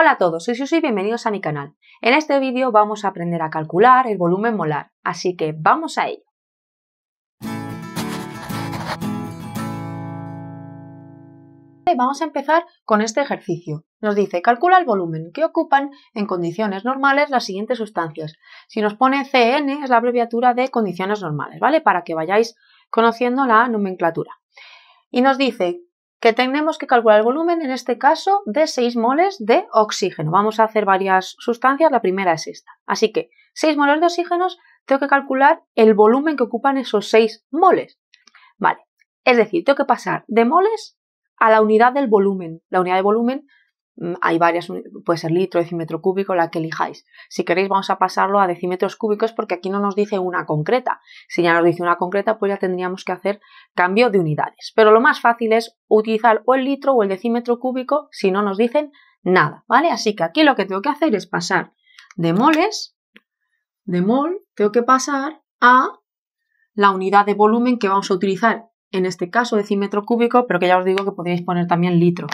Hola a todos, soy susy y bienvenidos a mi canal. En este vídeo vamos a aprender a calcular el volumen molar, así que vamos a ello. Vamos a empezar con este ejercicio. Nos dice, calcula el volumen que ocupan en condiciones normales las siguientes sustancias. Si nos pone CN es la abreviatura de condiciones normales, ¿vale? Para que vayáis conociendo la nomenclatura. Y nos dice que tenemos que calcular el volumen, en este caso, de 6 moles de oxígeno. Vamos a hacer varias sustancias, la primera es esta. Así que 6 moles de oxígeno, tengo que calcular el volumen que ocupan esos 6 moles. Vale, es decir, tengo que pasar de moles a la unidad del volumen. La unidad de volumen Mm, hay varias, mm, puede ser litro, decímetro cúbico, la que elijáis. Si queréis vamos a pasarlo a decímetros cúbicos porque aquí no nos dice una concreta. Si ya nos dice una concreta, pues ya tendríamos que hacer cambio de unidades. Pero lo más fácil es utilizar o el litro o el decímetro cúbico si no nos dicen nada, ¿vale? Así que aquí lo que tengo que hacer es pasar de moles, de mol, tengo que pasar a la unidad de volumen que vamos a utilizar, en este caso decímetro cúbico, pero que ya os digo que podéis poner también litro,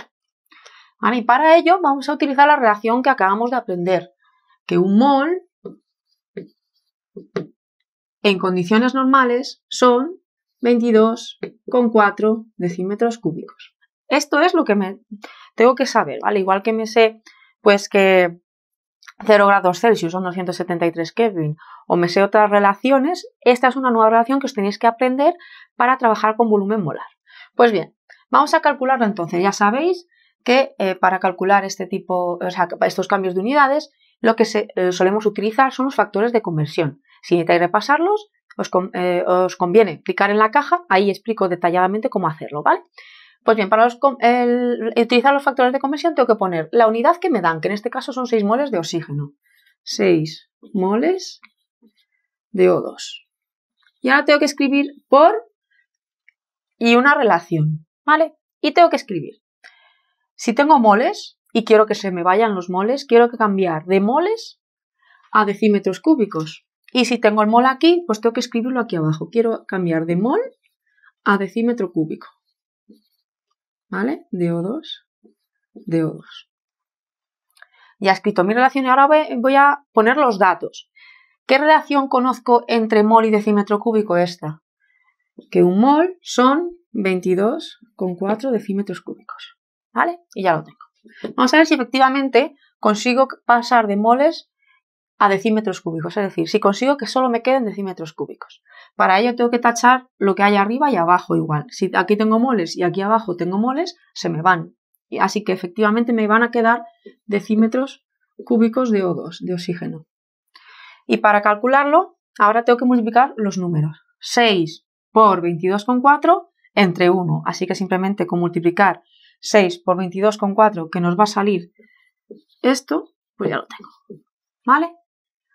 y para ello vamos a utilizar la relación que acabamos de aprender, que un mol en condiciones normales son 22,4 decímetros cúbicos. Esto es lo que me tengo que saber, ¿vale? Igual que me sé, pues que 0 grados Celsius son 273 Kelvin o me sé otras relaciones, esta es una nueva relación que os tenéis que aprender para trabajar con volumen molar. Pues bien, vamos a calcularlo entonces, ya sabéis que eh, para calcular este tipo, o sea, estos cambios de unidades, lo que eh, solemos utilizar son los factores de conversión. Si necesitáis repasarlos, eh, os, conviene clicar en la caja, ahí explico detalladamente cómo hacerlo, ¿vale? Pues bien, para utilizar los factores de conversión tengo que poner la unidad que me dan, que en este caso son 6 moles de oxígeno. 6 moles de O2. Y ahora tengo que escribir por y una relación, ¿vale? Y tengo que escribir si tengo moles y quiero que se me vayan los moles, quiero que cambiar de moles a decímetros cúbicos. Y si tengo el mol aquí, pues tengo que escribirlo aquí abajo. Quiero cambiar de mol a decímetro cúbico. vale De o 2 de o DO2. Ya he escrito mi relación y ahora voy a poner los datos. ¿Qué relación conozco entre mol y decímetro cúbico esta? Que un mol son 22,4 decímetros cúbicos. ¿Vale? Y ya lo tengo. Vamos a ver si efectivamente consigo pasar de moles a decímetros cúbicos, es decir, si consigo que solo me queden decímetros cúbicos. Para ello tengo que tachar lo que hay arriba y abajo igual. Si aquí tengo moles y aquí abajo tengo moles, se me van. Así que efectivamente me van a quedar decímetros cúbicos de O2, de oxígeno. Y para calcularlo, ahora tengo que multiplicar los números. 6 por 22,4 entre 1. Así que simplemente con multiplicar 6 por 22,4 que nos va a salir esto, pues ya lo tengo. ¿Vale?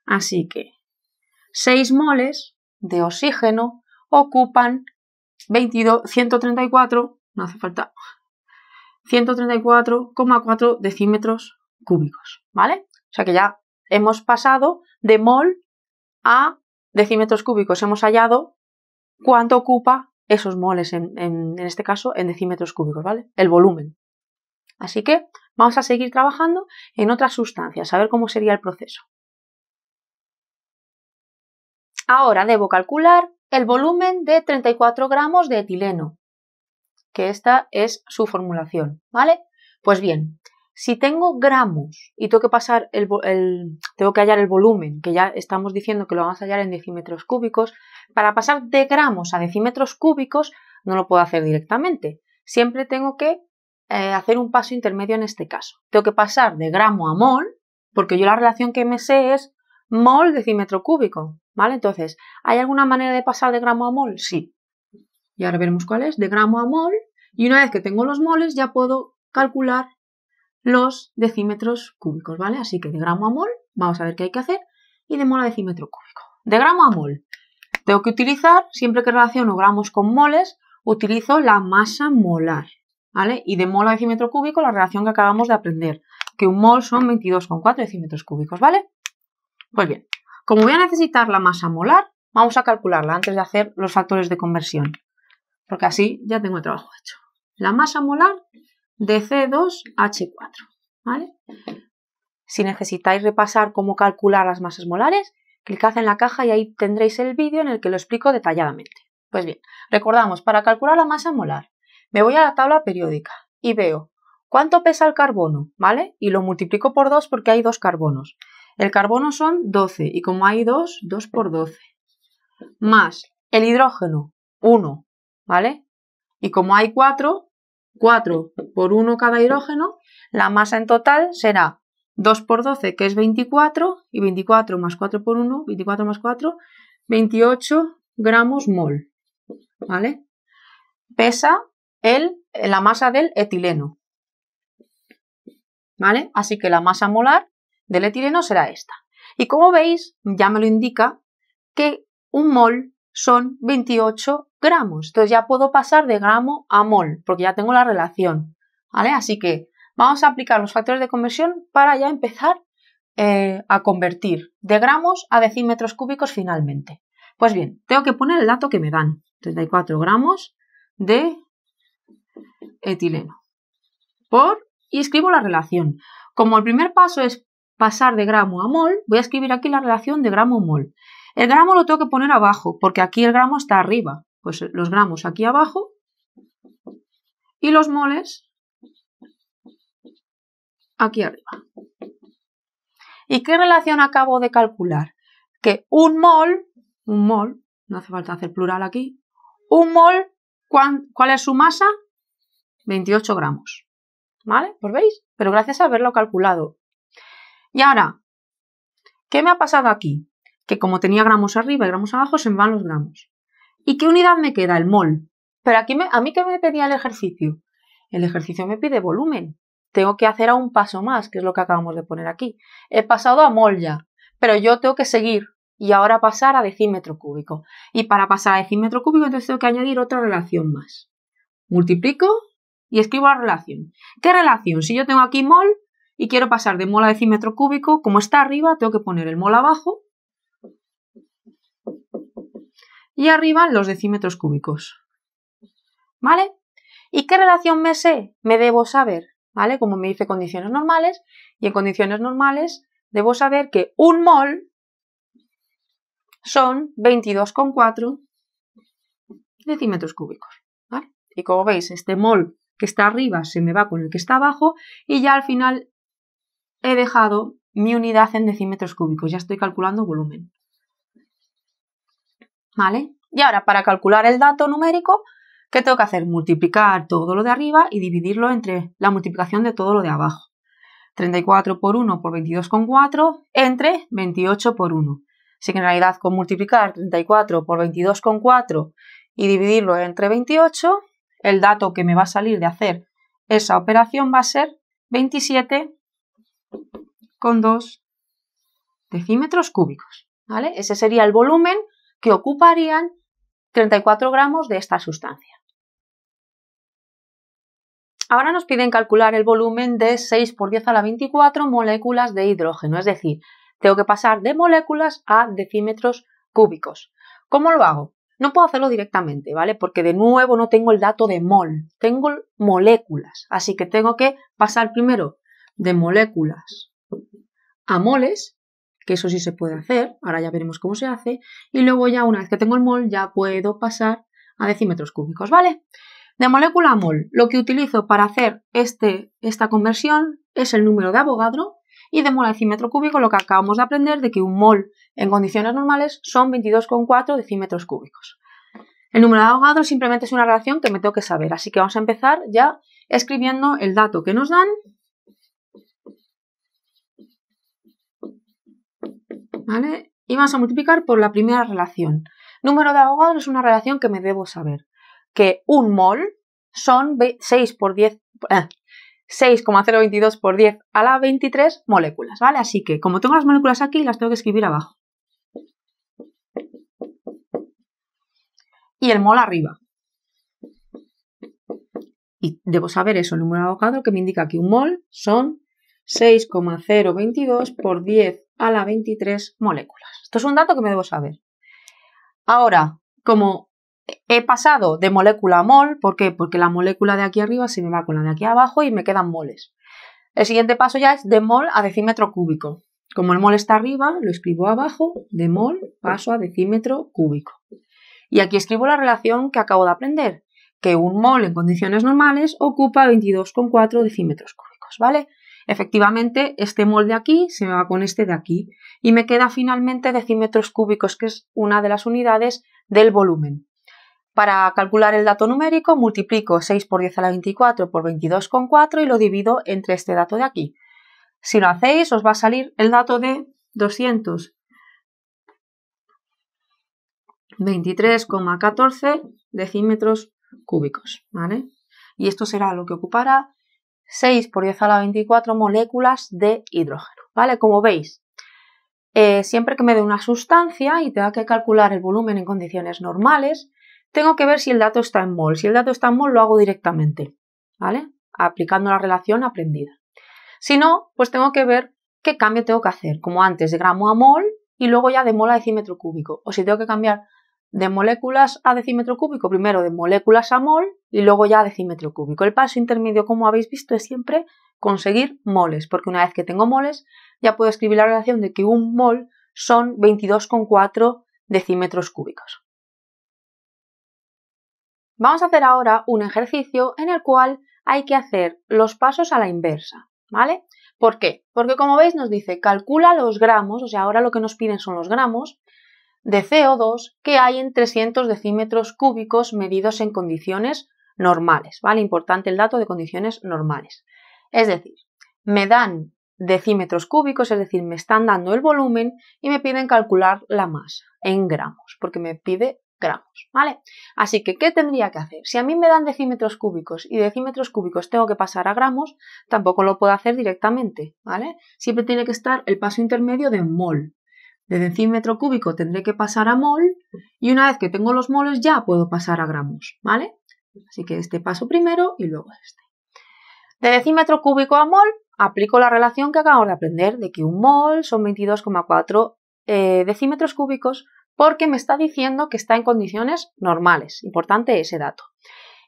Así que 6 moles de oxígeno ocupan 22, 134, no hace falta, 134,4 decímetros cúbicos, ¿vale? O sea que ya hemos pasado de mol a decímetros cúbicos, hemos hallado cuánto ocupa esos moles, en, este caso, en decímetros cúbicos, ¿vale? El volumen. Así que vamos a seguir trabajando en otras sustancias, a ver cómo sería el proceso. Ahora debo calcular el volumen de 34 gramos de etileno, que esta es su formulación, ¿vale? Pues bien, si tengo gramos y tengo que pasar el, tengo que hallar el volumen, que ya estamos diciendo que lo vamos a hallar en decímetros cúbicos, para pasar de gramos a decímetros cúbicos no lo puedo hacer directamente. Siempre tengo que eh, hacer un paso intermedio en este caso. Tengo que pasar de gramo a mol, porque yo la relación que me sé es mol decímetro cúbico, ¿vale? Entonces, ¿hay alguna manera de pasar de gramo a mol? Sí. Y ahora veremos cuál es, de gramo a mol, y una vez que tengo los moles ya puedo calcular los decímetros cúbicos, ¿vale? Así que de gramo a mol, vamos a ver qué hay que hacer, y de mol a decímetro cúbico. De gramo a mol, tengo que utilizar, siempre que relaciono gramos con moles, utilizo la masa molar, ¿vale? Y de mol a decímetro cúbico, la relación que acabamos de aprender, que un mol son 22,4 decímetros cúbicos, ¿vale? Pues bien, como voy a necesitar la masa molar, vamos a calcularla antes de hacer los factores de conversión, porque así ya tengo el trabajo hecho. La masa molar de C2H4. ¿vale? Si necesitáis repasar cómo calcular las masas molares, clicad en la caja y ahí tendréis el vídeo en el que lo explico detalladamente. Pues bien, recordamos, para calcular la masa molar, me voy a la tabla periódica y veo cuánto pesa el carbono, ¿vale? Y lo multiplico por 2 porque hay dos carbonos. El carbono son 12 y como hay 2, 2 por 12. Más el hidrógeno, 1, ¿vale? Y como hay 4, 4 por 1 cada hidrógeno, la masa en total será 2 por 12, que es 24, y 24 más 4 por 1, 24 más 4, 28 gramos mol. ¿Vale? Pesa el, la masa del etileno. ¿Vale? Así que la masa molar del etileno será esta. Y como veis, ya me lo indica que un mol son 28 gramos. Entonces ya puedo pasar de gramo a mol, porque ya tengo la relación. ¿Vale? Así que vamos a aplicar los factores de conversión para ya empezar eh, a convertir de gramos a decímetros cúbicos finalmente. Pues bien, tengo que poner el dato que me dan. 34 gramos de etileno. Por y escribo la relación. Como el primer paso es pasar de gramo a mol, voy a escribir aquí la relación de gramo-mol. a el gramo lo tengo que poner abajo, porque aquí el gramo está arriba. Pues los gramos aquí abajo y los moles aquí arriba. ¿Y qué relación acabo de calcular? Que un mol, un mol, no hace falta hacer plural aquí, un mol, ¿cuál es su masa? 28 gramos. ¿Vale? Pues veis, pero gracias a haberlo calculado. Y ahora, ¿qué me ha pasado aquí? que como tenía gramos arriba y gramos abajo, se me van los gramos. ¿Y qué unidad me queda? El mol. Pero aquí a mí qué me pedía el ejercicio. El ejercicio me pide volumen. Tengo que hacer a un paso más, que es lo que acabamos de poner aquí. He pasado a mol ya, pero yo tengo que seguir y ahora pasar a decímetro cúbico. Y para pasar a decímetro cúbico, entonces tengo que añadir otra relación más. Multiplico y escribo la relación. ¿Qué relación? Si yo tengo aquí mol y quiero pasar de mol a decímetro cúbico, como está arriba, tengo que poner el mol abajo y arriba los decímetros cúbicos. ¿Vale? ¿Y qué relación me sé? Me debo saber, ¿vale? Como me dice condiciones normales, y en condiciones normales debo saber que un mol son 22,4 decímetros cúbicos, ¿vale? Y como veis, este mol que está arriba se me va con el que está abajo y ya al final he dejado mi unidad en decímetros cúbicos, ya estoy calculando volumen. ¿Vale? Y ahora, para calcular el dato numérico, ¿qué tengo que hacer? Multiplicar todo lo de arriba y dividirlo entre la multiplicación de todo lo de abajo. 34 por 1 por 22,4 entre 28 por 1. Así que en realidad con multiplicar 34 por 22,4 y dividirlo entre 28, el dato que me va a salir de hacer esa operación va a ser 27,2 decímetros cúbicos. ¿vale? Ese sería el volumen que ocuparían 34 gramos de esta sustancia. Ahora nos piden calcular el volumen de 6 por 10 a la 24 moléculas de hidrógeno, es decir, tengo que pasar de moléculas a decímetros cúbicos. ¿Cómo lo hago? No puedo hacerlo directamente, ¿vale? Porque de nuevo no tengo el dato de mol, tengo moléculas, así que tengo que pasar primero de moléculas a moles que eso sí se puede hacer, ahora ya veremos cómo se hace, y luego ya una vez que tengo el mol ya puedo pasar a decímetros cúbicos, ¿vale? De molécula a mol, lo que utilizo para hacer este, esta conversión es el número de abogadro y de mol a decímetro cúbico lo que acabamos de aprender de que un mol en condiciones normales son 22,4 decímetros cúbicos. El número de abogadro simplemente es una relación que me tengo que saber, así que vamos a empezar ya escribiendo el dato que nos dan Y vamos a multiplicar por la primera relación. Número de ahogado es una relación que me debo saber. Que un mol son 6,022 por 10 ah, a la 23 moléculas, ¿vale? Así que como tengo las moléculas aquí, las tengo que escribir abajo. Y el mol arriba. Y debo saber eso, el número de abogado que me indica que un mol son 6,022 por 10 a la 23 moléculas. Esto es un dato que me debo saber. Ahora, como he pasado de molécula a mol, ¿por qué? Porque la molécula de aquí arriba se me va con la de aquí abajo y me quedan moles. El siguiente paso ya es de mol a decímetro cúbico. Como el mol está arriba, lo escribo abajo, de mol paso a decímetro cúbico. Y aquí escribo la relación que acabo de aprender, que un mol en condiciones normales ocupa 22,4 decímetros cúbicos, ¿vale? Efectivamente, este molde aquí se me va con este de aquí y me queda finalmente decímetros cúbicos, que es una de las unidades del volumen. Para calcular el dato numérico, multiplico 6 por 10 a la 24 por 22,4 y lo divido entre este dato de aquí. Si lo hacéis, os va a salir el dato de 223,14 decímetros cúbicos. ¿vale? Y esto será lo que ocupará 6 por 10 a la 24 moléculas de hidrógeno. ¿Vale? Como veis, eh, siempre que me dé una sustancia y tenga que calcular el volumen en condiciones normales, tengo que ver si el dato está en mol. Si el dato está en mol, lo hago directamente, ¿vale? Aplicando la relación aprendida. Si no, pues tengo que ver qué cambio tengo que hacer, como antes, de gramo a mol y luego ya de mol a decímetro cúbico. O si tengo que cambiar de moléculas a decímetro cúbico, primero de moléculas a mol y luego ya decímetro cúbico. El paso intermedio, como habéis visto, es siempre conseguir moles, porque una vez que tengo moles, ya puedo escribir la relación de que un mol son 22,4 decímetros cúbicos. Vamos a hacer ahora un ejercicio en el cual hay que hacer los pasos a la inversa, ¿vale? ¿Por qué? Porque como veis nos dice, calcula los gramos, o sea, ahora lo que nos piden son los gramos, de CO2 que hay en 300 decímetros cúbicos medidos en condiciones normales, ¿vale? Importante el dato de condiciones normales. Es decir, me dan decímetros cúbicos, es decir, me están dando el volumen y me piden calcular la masa en gramos, porque me pide gramos, ¿vale? Así que, ¿qué tendría que hacer? Si a mí me dan decímetros cúbicos y decímetros cúbicos tengo que pasar a gramos, tampoco lo puedo hacer directamente, ¿vale? Siempre tiene que estar el paso intermedio de mol. De decímetro cúbico tendré que pasar a mol y una vez que tengo los moles ya puedo pasar a gramos, ¿vale? Así que este paso primero y luego este. De decímetro cúbico a mol, aplico la relación que acabamos de aprender de que un mol son 22,4 eh, decímetros cúbicos porque me está diciendo que está en condiciones normales. Importante ese dato.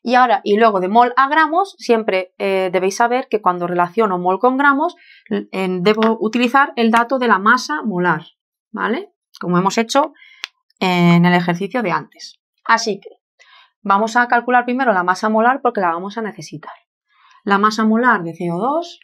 Y ahora, y luego de mol a gramos, siempre eh, debéis saber que cuando relaciono mol con gramos, eh, debo utilizar el dato de la masa molar, ¿vale? Como hemos hecho en el ejercicio de antes. Así que Vamos a calcular primero la masa molar porque la vamos a necesitar. La masa molar de CO2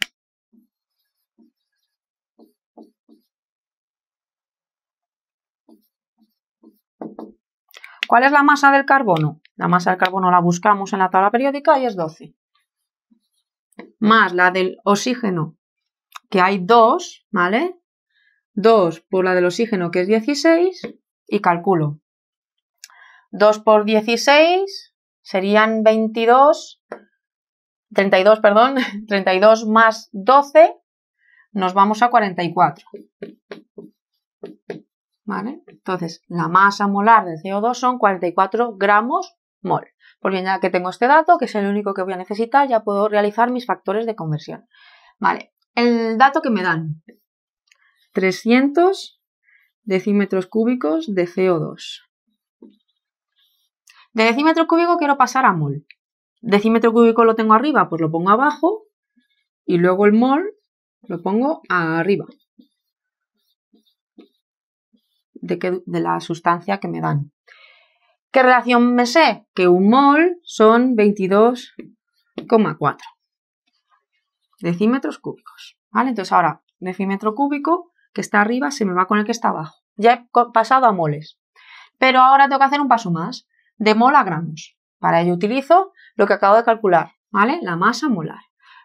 ¿Cuál es la masa del carbono? La masa del carbono la buscamos en la tabla periódica y es 12. Más la del oxígeno, que hay 2, ¿vale? 2 por la del oxígeno, que es 16, y calculo. 2 por 16 serían 22, 32, perdón, 32 más 12, nos vamos a 44. ¿Vale? Entonces, la masa molar del CO2 son 44 gramos mol. Pues bien, ya que tengo este dato, que es el único que voy a necesitar, ya puedo realizar mis factores de conversión. Vale, el dato que me dan, 300 decímetros cúbicos de CO2. De decímetro cúbico quiero pasar a mol. Decímetro cúbico lo tengo arriba, pues lo pongo abajo y luego el mol lo pongo arriba de, la sustancia que me dan. ¿Qué relación me sé? Que un mol son 22,4 decímetros cúbicos. Entonces ahora, decímetro cúbico que está arriba se me va con el que está abajo. Ya he pasado a moles. Pero ahora tengo que hacer un paso más de mol a gramos. Para ello utilizo lo que acabo de calcular, ¿vale? La masa molar.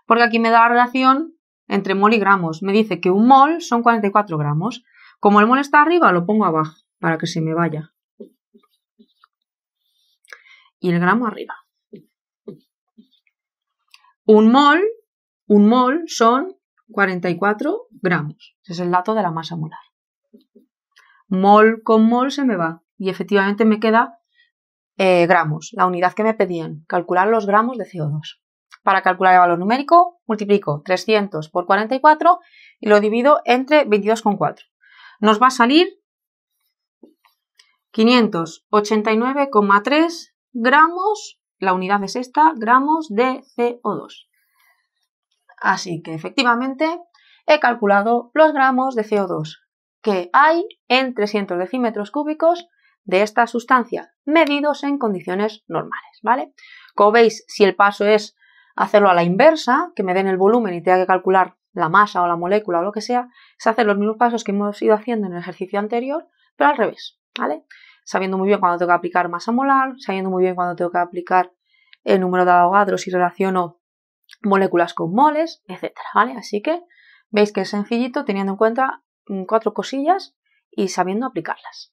Porque aquí me da la relación entre mol y gramos. Me dice que un mol son 44 gramos. Como el mol está arriba, lo pongo abajo para que se me vaya. Y el gramo arriba. Un mol, un mol son 44 gramos. Ese es el dato de la masa molar. Mol con mol se me va y efectivamente me queda eh, gramos, la unidad que me pedían, calcular los gramos de CO2. Para calcular el valor numérico, multiplico 300 por 44 y lo divido entre 22,4. Nos va a salir 589,3 gramos, la unidad es esta, gramos de CO2. Así que efectivamente he calculado los gramos de CO2 que hay en 300 decímetros cúbicos de esta sustancia, medidos en condiciones normales, ¿vale? Como veis, si el paso es hacerlo a la inversa, que me den el volumen y tenga que calcular la masa o la molécula o lo que sea, se hacen los mismos pasos que hemos ido haciendo en el ejercicio anterior, pero al revés, ¿vale? Sabiendo muy bien cuando tengo que aplicar masa molar, sabiendo muy bien cuándo tengo que aplicar el número de Avogadro, y relaciono moléculas con moles, etcétera, ¿vale? Así que veis que es sencillito teniendo en cuenta mm, cuatro cosillas y sabiendo aplicarlas.